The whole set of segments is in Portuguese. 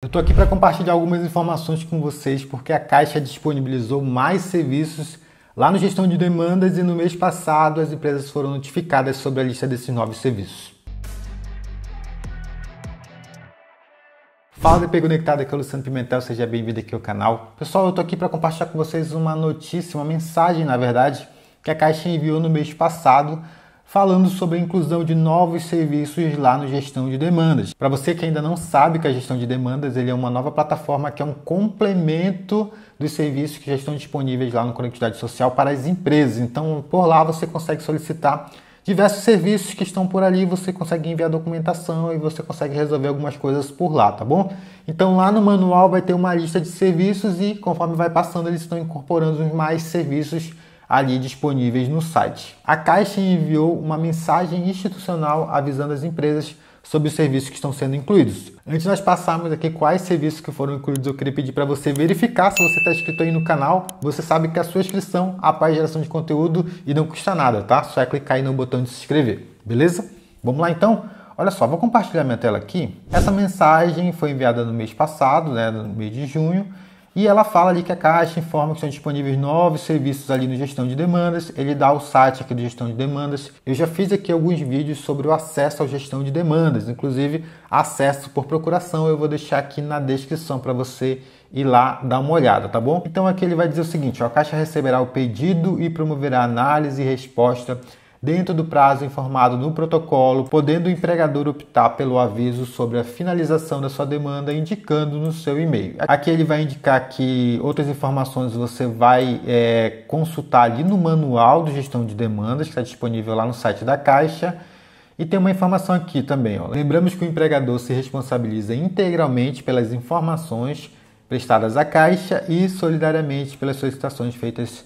Eu estou aqui para compartilhar algumas informações com vocês porque a Caixa disponibilizou mais serviços lá no Gestão de Demandas e no mês passado as empresas foram notificadas sobre a lista desses novos serviços. Fala DP Conectado, aqui é o Luciano Pimentel, seja bem-vindo aqui ao canal. Pessoal, eu estou aqui para compartilhar com vocês uma notícia, uma mensagem, na verdade, que a Caixa enviou no mês passado falando sobre a inclusão de novos serviços lá no Gestão de Demandas. Para você que ainda não sabe que a é Gestão de Demandas ele é uma nova plataforma que é um complemento dos serviços que já estão disponíveis lá no Conectividade Social para as empresas. Então, por lá você consegue solicitar diversos serviços que estão por ali, você consegue enviar documentação e você consegue resolver algumas coisas por lá, tá bom? Então lá no manual vai ter uma lista de serviços e conforme vai passando eles estão incorporando os mais serviços ali disponíveis no site. A Caixa enviou uma mensagem institucional avisando as empresas sobre os serviços que estão sendo incluídos. Antes de nós passarmos aqui quais serviços que foram incluídos, eu queria pedir para você verificar se você está inscrito aí no canal. Você sabe que a sua inscrição apaga a geração de conteúdo e não custa nada, tá? Só é clicar aí no botão de se inscrever, beleza? Vamos lá então? Olha só, vou compartilhar minha tela aqui. Essa mensagem foi enviada no mês passado, né, no mês de junho, e ela fala ali que a Caixa informa que são disponíveis novos serviços ali no gestão de demandas. Ele dá o site aqui do gestão de demandas. Eu já fiz aqui alguns vídeos sobre o acesso à gestão de demandas, inclusive acesso por procuração. Eu vou deixar aqui na descrição para você ir lá dar uma olhada, tá bom? Então aqui ele vai dizer o seguinte: ó, a Caixa receberá o pedido e promoverá análise e resposta dentro do prazo informado no protocolo, podendo o empregador optar pelo aviso sobre a finalização da sua demanda indicando no seu e-mail. Aqui ele vai indicar que outras informações você vai é, consultar ali no manual de gestão de demandas que está disponível lá no site da Caixa. E tem uma informação aqui também. Ó. Lembramos que o empregador se responsabiliza integralmente pelas informações prestadas à Caixa e solidariamente pelas solicitações feitas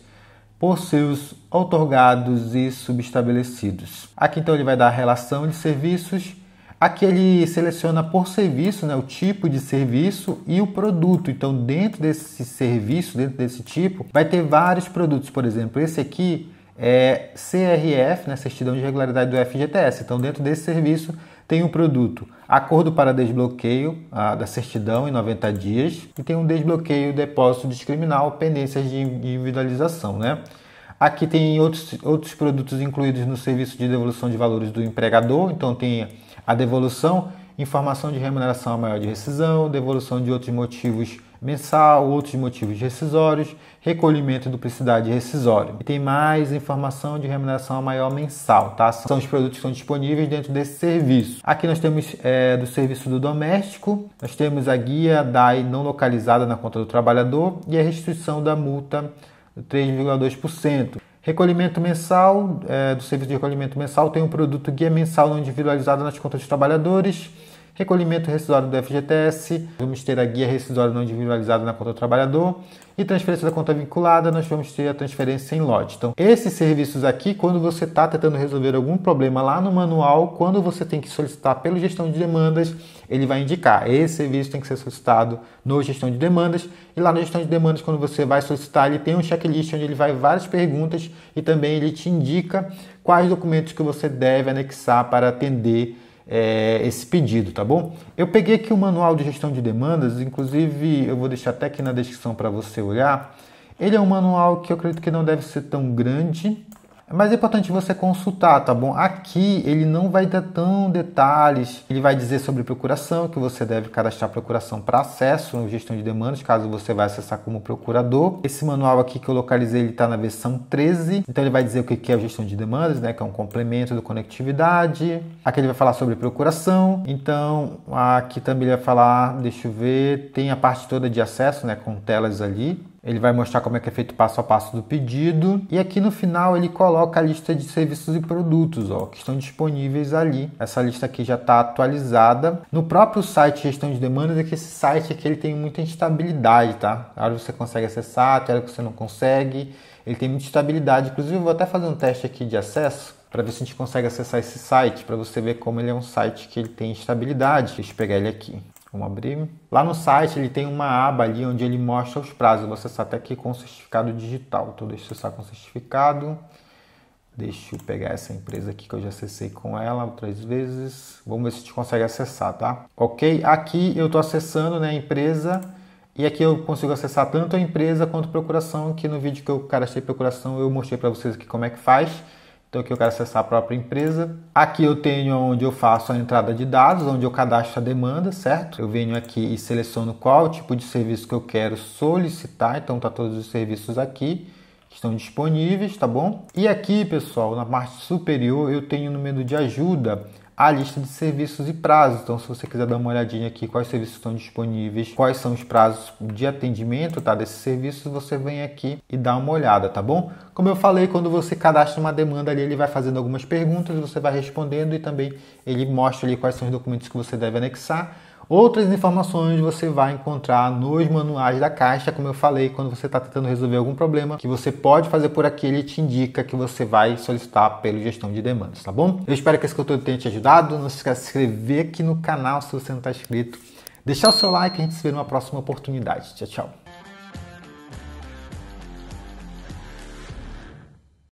por seus otorgados e subestabelecidos. Aqui então ele vai dar a relação de serviços. Aqui ele seleciona por serviço, né, o tipo de serviço e o produto. Então, dentro desse serviço, dentro desse tipo, vai ter vários produtos. Por exemplo, esse aqui é CRF, né, Certidão de Regularidade do FGTS. Então, dentro desse serviço, tem o um produto acordo para desbloqueio a, ah, da certidão em 90 dias e tem um desbloqueio depósito discriminal, pendências de individualização, né? Aqui tem outros, outros produtos incluídos no serviço de devolução de valores do empregador, então tem a devolução, informação de remuneração a maior de rescisão, devolução de outros motivos mensal, outros motivos rescisórios, recolhimento e duplicidade rescisório. E tem mais informação de remuneração maior mensal, tá? São os produtos que estão disponíveis dentro desse serviço. Aqui nós temos é, do serviço do doméstico, nós temos a guia DAI não localizada na conta do trabalhador e a restituição da multa 3,2%. Recolhimento mensal, é, do serviço de recolhimento mensal, tem um produto guia mensal não individualizado nas contas dos trabalhadores, recolhimento rescisório do FGTS, vamos ter a guia rescisória não individualizada na conta do trabalhador e transferência da conta vinculada, nós vamos ter a transferência em lote. Então, esses serviços aqui, quando você está tentando resolver algum problema lá no manual, quando você tem que solicitar pelo gestão de demandas, ele vai indicar. Esse serviço tem que ser solicitado no gestão de demandas e lá no gestão de demandas, quando você vai solicitar, ele tem um checklist onde ele vai várias perguntas e também ele te indica quais documentos que você deve anexar para atender é, esse pedido, tá bom? Eu peguei aqui o manual de gestão de demandas, inclusive eu vou deixar até aqui na descrição para você olhar. Ele é um manual que eu acredito que não deve ser tão grande, mas é importante você consultar, tá bom? Aqui ele não vai dar tão detalhes. Ele vai dizer sobre procuração, que você deve cadastrar procuração para acesso ou gestão de demandas, caso você vai acessar como procurador. Esse manual aqui que eu localizei, ele está na versão 13. Então ele vai dizer o que é a gestão de demandas, né? Que é um complemento do conectividade. Aqui ele vai falar sobre procuração. Então aqui também ele vai falar, deixa eu ver, tem a parte toda de acesso, né? Com telas ali. Ele vai mostrar como é que é feito passo a passo do pedido. E aqui no final ele coloca a lista de serviços e produtos ó, que estão disponíveis ali. Essa lista aqui já está atualizada. No próprio site gestão de demandas é que esse site aqui ele tem muita instabilidade, tá? A hora você consegue acessar, a hora que você não consegue. Ele tem muita instabilidade. Inclusive, eu vou até fazer um teste aqui de acesso para ver se a gente consegue acessar esse site, para você ver como ele é um site que ele tem estabilidade. Deixa eu pegar ele aqui. Vamos abrir. Lá no site ele tem uma aba ali onde ele mostra os prazos. Você vou acessar até aqui com certificado digital. Então deixa eu acessar com certificado. Deixa eu pegar essa empresa aqui que eu já acessei com ela outras vezes. Vamos ver se a gente consegue acessar, tá? Ok, aqui eu estou acessando né, a empresa e aqui eu consigo acessar tanto a empresa quanto a procuração. Que no vídeo que eu cadastrei procuração eu mostrei para vocês aqui como é que faz. Então aqui eu quero acessar a própria empresa. Aqui eu tenho onde eu faço a entrada de dados, onde eu cadastro a demanda, certo? Eu venho aqui e seleciono qual tipo de serviço que eu quero solicitar. Então tá todos os serviços aqui que estão disponíveis, tá bom? E aqui, pessoal, na parte superior eu tenho no menu de ajuda a lista de serviços e prazos. Então, se você quiser dar uma olhadinha aqui quais serviços estão disponíveis, quais são os prazos de atendimento tá, desses serviços, você vem aqui e dá uma olhada, tá bom? Como eu falei, quando você cadastra uma demanda ali, ele vai fazendo algumas perguntas, você vai respondendo e também ele mostra ali quais são os documentos que você deve anexar. Outras informações você vai encontrar nos manuais da Caixa, como eu falei, quando você está tentando resolver algum problema que você pode fazer por aqui, ele te indica que você vai solicitar pelo gestão de demandas, tá bom? Eu espero que esse conteúdo tenha te ajudado. Não se esqueça de se inscrever aqui no canal se você não está inscrito. Deixar o seu like, a gente se vê numa próxima oportunidade. Tchau, tchau.